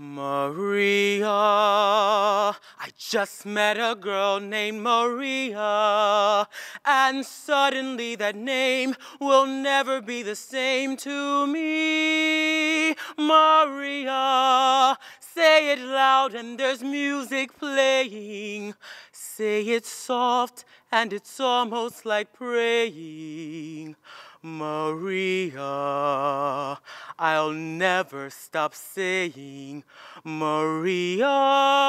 Maria, I just met a girl named Maria, and suddenly that name will never be the same to me. Maria, say it loud and there's music playing. Say it soft and it's almost like praying. Maria, I'll never stop saying Maria.